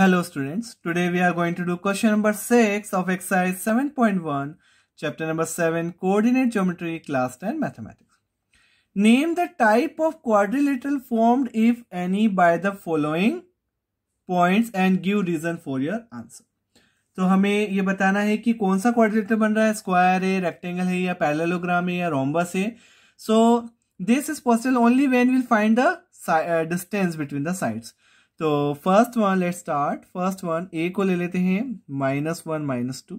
Hello students, today we are going to do question number 6 of exercise 7.1, chapter number 7, Coordinate Geometry, class 10, Mathematics. Name the type of quadrilateral formed, if any, by the following points and give reason for your answer. तो हमें ये बताना है कि कौन सा quadrilateral बन रहा है स्क्वायर है रेक्टेंगल है या पैरेललोग्राम है या रोम्बस है so this is possible only when will find the distance between the sides तो first one let start first one A को ले लेते हैं minus one minus two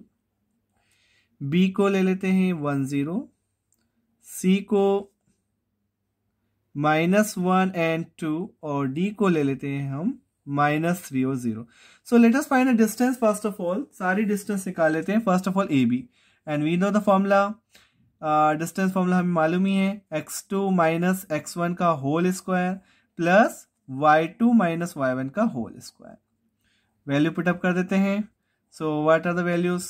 B को ले लेते हैं वन ज़ीरो सी को माइनस वन एंड टू और डी को ले लेते हैं हम माइनस थ्री और zero so let's find a distance first of all सारी डिस्टेंस निकाल लेते हैं first of all A B and we know the formula distance formula हमें मालूम ही है X two minus X one का whole square plus Y two minus Y one का होल स्क्वायर वैल्यू पुटअप कर देते हैं so what are the values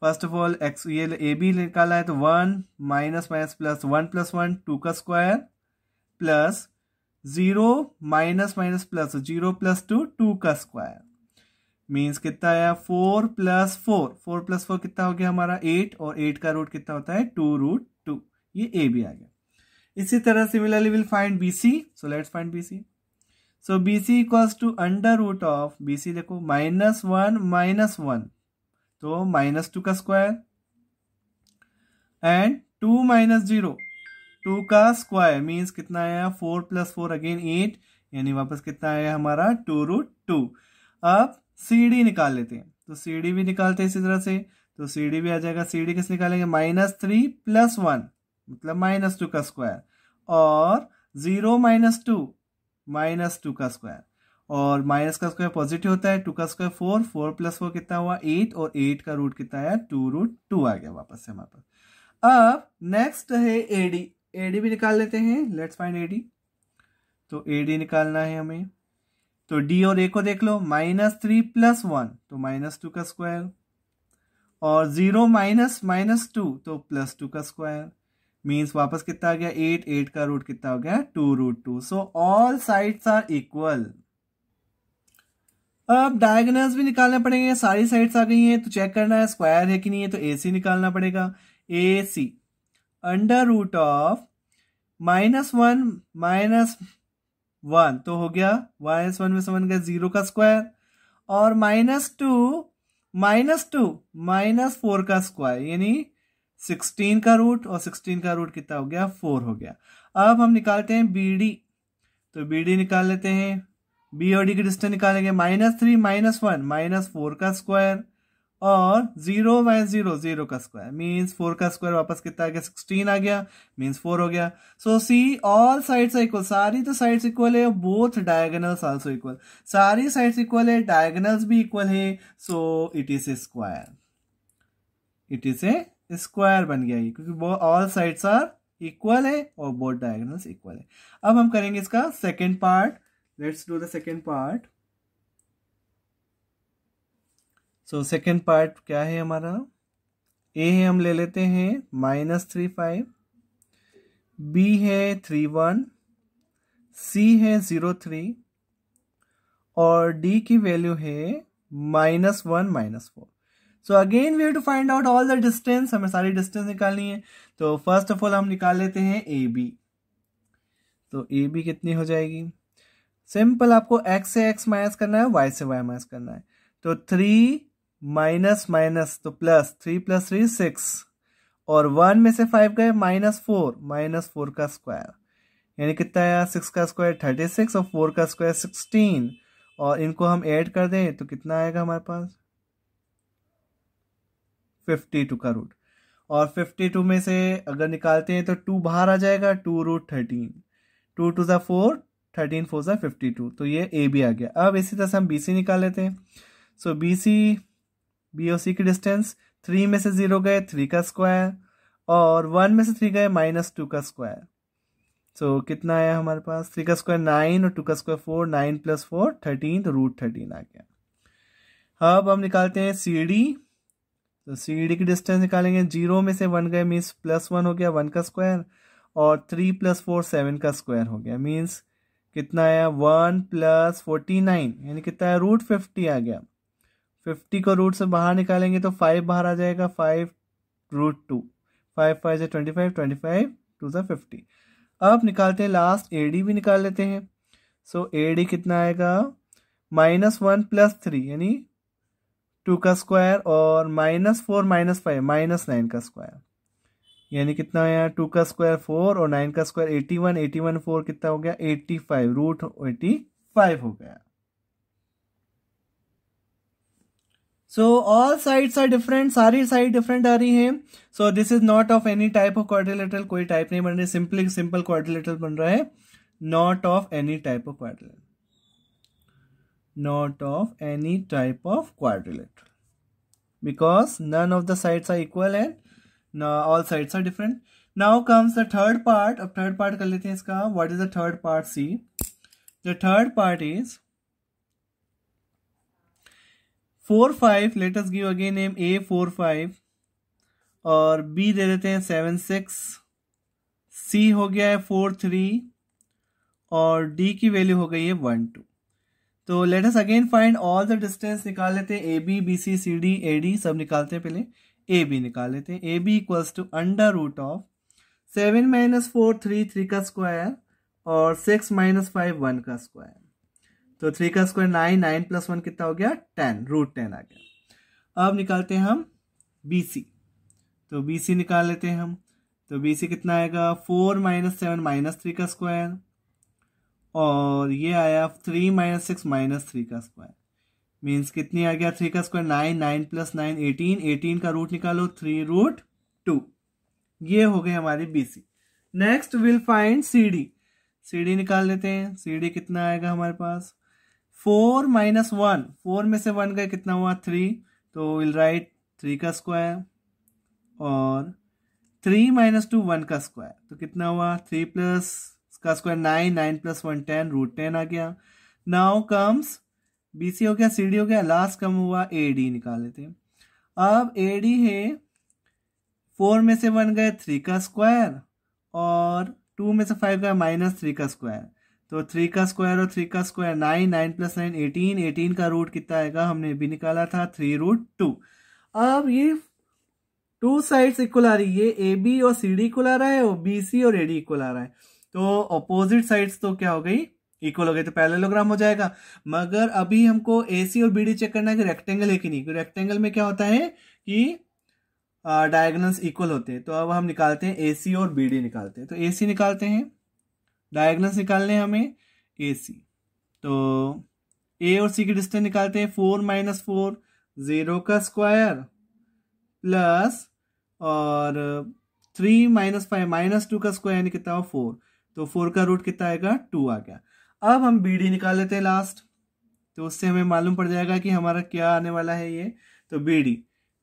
first of all X ये ए बी निकाला है तो one minus minus plus one plus one two का square plus zero minus minus plus zero plus two two का square means कितना आया four plus four four plus four कितना हो गया हमारा एट और एट का रूट कितना होता है टू रूट टू ये ए भी आ गया इसी तरह similarly will find B C so let's find B C so B C equals to under root of B C देखो माइनस वन माइनस वन तो माइनस टू का square and two minus zero two का square means कितना आया four plus four again eight यानी वापस कितना आया हमारा टू रूट टू अब डी निकाल लेते हैं तो डी भी निकालते हैं इसी तरह से तो डी भी आ जाएगा सी डी किस निकालेंगे माइनस थ्री प्लस वन मतलब माइनस टू का स्क्वायर और zero minus two minus two का स्क्वायर और माइनस का स्क्वायर पॉजिटिव होता है टू का square four four plus four कितना हुआ एट और एट का रूट कितना आया टू रूट टू आ गया वापस से हमारे पास अब नेक्स्ट है एडी एडी भी निकाल लेते हैं लेट्स फाइंड एडी तो एडी निकालना है हमें तो डी और ए को देख लो माइनस थ्री प्लस वन तो माइनस टू का स्क्वायर और जीरो माइनस माइनस टू तो प्लस टू का स्क्वायर मीन्स वापस कितना आ गया एट एट का रूट कितना हो गया two root two so all sides are equal अब डायगनल भी निकालने पड़ेंगे सारी साइड्स आ गई हैं तो चेक करना है स्क्वायर है कि नहीं है तो ए सी निकालना पड़ेगा A C under root of minus one minus one तो हो गया माइनस वन में समझ गया जीरो का स्क्वायर और minus two minus two minus four का स्क्वायर यानी सिक्सटीन का रूट और सिक्सटीन का रूट कितना हो गया फोर हो गया अब हम निकालते हैं बी डी तो बी डी निकाल लेते हैं बी और डी की डिस्टेंस निकालेंगे minus three minus one minus four का स्क्वायर और जीरो माइनस जीरो जीरो का स्क्वायर मीन्स फोर का स्क्वायर वापस कितना आ गया सिक्सटीन आ गया मीन्स फोर हो गया so see all sides equal सारी तो साइड्स इक्वल है बोथ डायगनल्स आल्सो इक्वल सारी साइड्स इक्वल है डायगनल्स भी इक्वल है so it is a square it is a square बन गया ये क्योंकि ऑल साइड्स आर इक्वल है और बोथ डायगोनल्स इक्वल है अब हम करेंगे इसका second part let's do the second part so second part क्या है हमारा ए है हम ले लेते हैं माइनस थ्री फाइव बी है थ्री वन सी है ज़ीरो थ्री और डी की वैल्यू है minus one minus four so again we to find out all the distance हमें सारी डिस्टेंस निकालनी है तो फर्स्ट ऑफ ऑल हम निकाल लेते हैं ए बी तो ए बी कितनी हो जाएगी सिंपल आपको एक्स से एक्स माइनस करना है वाई से वाई माइनस करना है तो थ्री माइनस माइनस तो plus three plus three six और वन में से फाइव गए माइनस फोर माइनस फोर का स्क्वायर यानी कितना आया सिक्स का स्क्वायर थर्टी सिक्स और फोर का स्क्वायर सिक्सटीन और इनको हम ऐड कर दें तो कितना आएगा हमारे पास फिफ्टी टू का रूट और फिफ्टी टू में से अगर निकालते हैं तो टू बाहर आ जाएगा two root thirteen two two ज़ा फोर थर्टीन फोर ज़ा फिफ्टी टू तो ये ए भी आ गया अब इसी तरह से हम बी सी निकाल लेते हैं सो बी सी बी ओ सी की डिस्टेंस थ्री में से ज़ीरो गए थ्री का स्क्वायर और वन में से थ्री गए माइनस टू का स्क्वायर सो so, कितना आया हमारे पास थ्री का स्क्वायर नाइन और टू का square four nine plus four thirteen तो रूट थर्टीन आ गया अब हम निकालते हैं सी डी तो सी डी की डिस्टेंस निकालेंगे जीरो में से वन गए मीन्स प्लस वन हो गया वन का स्क्वायर और थ्री प्लस फोर सेवन का स्क्वायर हो गया मीन्स कितना आया वन प्लस फोर्टी नाइन यानी कितना है रूट फिफ्टी आ गया फिफ्टी को रूट से बाहर निकालेंगे तो फाइव बाहर आ जाएगा five root two five five से twenty five twenty five two से फिफ्टी अब निकालते हैं लास्ट ए डी भी निकाल लेते हैं सो ए डी कितना आएगा माइनस वन प्लस थ्री यानी टू का स्क्वायर और minus four minus five minus nine का स्क्वायर यानी कितना हो टू का स्क्वायर फोर और नाइन का square eighty one eighty one four कितना हो गया eighty five root eighty five हो गया so all sides are different सारी साइड डिफरेंट आ रही है so this is not of any type of quadrilateral कोई टाइप नहीं बन रही सिंपली सिंपल क्वाड्रिलेटरल बन रहा है not of any type of quadrilateral not of any type of quadrilateral because none of the sides are equal and now all sides are different now comes the third part of third part kar lete hain iska what is the third part see the third part is 4 5 let us give again name a 4 5 or b de dete hain 7 6 c ho gaya hai 4 3 और D की value हो गई है one two तो let us again find all the distance निकाल लेते हैं A B B C C D A D सब निकालते हैं पहले ए बी निकाल लेते हैं A B equals to under root of seven minus four three three का स्क्वायर और सिक्स माइनस फाइव वन का स्क्वायर तो थ्री का square nine nine plus one कितना हो गया टेन रूट टेन आ गया अब निकालते हैं हम बी सी तो बी सी निकाल लेते हैं हम तो बी सी कितना आएगा four minus seven minus three का स्क्वायर और ये आया three minus six minus three का स्क्वायर मीन्स कितनी आ गया थ्री का square nine nine plus nine eighteen eighteen का रूट निकालो थ्री रूट टू ये हो गए हमारे B C next will find C D C D निकाल लेते हैं सी डी कितना आएगा हमारे पास फोर माइनस वन फोर में से वन का कितना हुआ थ्री तो विल राइट थ्री का स्क्वायर और थ्री माइनस टू वन का स्क्वायर तो कितना हुआ थ्री प्लस का square nine nine plus one ten root ten आ गया नाउ कम्स बी सी हो गया सी डी हो गया लास्ट कम हुआ ए डी निकाल लेते हैं अब ए डी है फोर में से बन गए थ्री का स्क्वायर और टू में से फाइव गया माइनस थ्री का स्क्वायर तो थ्री का स्क्वायर और थ्री का square nine nine plus nine eighteen eighteen का रूट कितना आएगा हमने भी निकाला था थ्री रूट टू अब ये टू साइड्स इक्वल आ रही है ए बी और सी डी इक्वल आ रहा है और बी सी और ए डी इक्वल आ रहा है तो अपोजिट साइड्स तो क्या हो गई इक्वल हो गई तो पैरेलोग्राम हो जाएगा मगर अभी हमको ए सी और बी डी चेक करना है कि रेक्टेंगल है कि नहीं क्योंकि रेक्टेंगल में क्या होता है कि डायगनल्स इक्वल होते हैं तो अब हम निकालते हैं ए सी और बी डी निकालते हैं तो ए सी निकालते हैं डायगनल्स निकालने हमें ए सी तो ए और सी की डिस्टेंस निकालते हैं फोर माइनस फोर ज़ीरो का स्क्वायर प्लस और three minus five minus two का स्क्वायर यानी कितना हो फोर तो फोर का रूट कितना आएगा टू आ गया अब हम बी डी निकाल लेते हैं लास्ट तो उससे हमें मालूम पड़ जाएगा कि हमारा क्या आने वाला है ये तो बी डी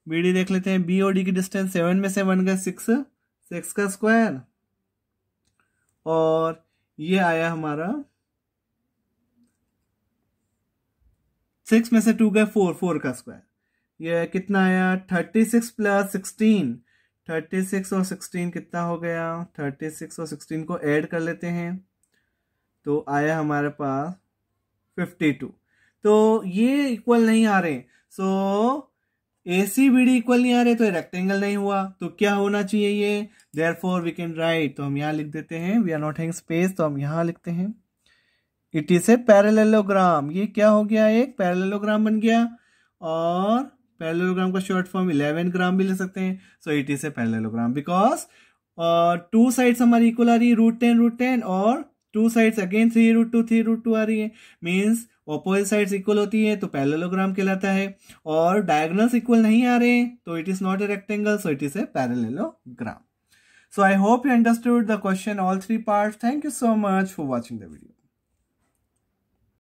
बी डी देख लेते हैं बी और डी की डिस्टेंस सेवन में से वन का सिक्स सिक्स का स्क्वायर और ये आया हमारा सिक्स में से टू गए फोर फोर का स्क्वायर ये कितना आया thirty six plus sixteen thirty six और सिक्सटीन कितना हो गया थर्टी सिक्स और सिक्सटीन को ऐड कर लेते हैं तो आया हमारे पास फिफ्टी टू तो ये इक्वल नहीं आ रहे so A C B D equal नहीं आ रहे तो रेक्टेंगल नहीं हुआ तो क्या होना चाहिए ये there four we can write तो हम यहाँ लिख देते हैं we are not hang space तो हम यहाँ लिखते हैं इट इज ए पैरेललोग्राम ये क्या हो गया एक पैरेललोग्राम बन गया और पैरेलोग्राम का शॉर्ट फॉर्म इलेवन ग्राम भी ले सकते हैं so it is a parallelogram because two sides हमारी इक्वल आ रही है रूट टेन रूट टेन और two sides again three root two three root two आ रही है मीन्स ऑपोजिट साइड्स इक्वल होती है तो पैरेलोग्राम कहलाता है और डायगोनल्स इक्वल नहीं आ रहे हैं तो it is not a rectangle so it is a parallelogram so I hope you understood the question all three part thank you so much for watching the video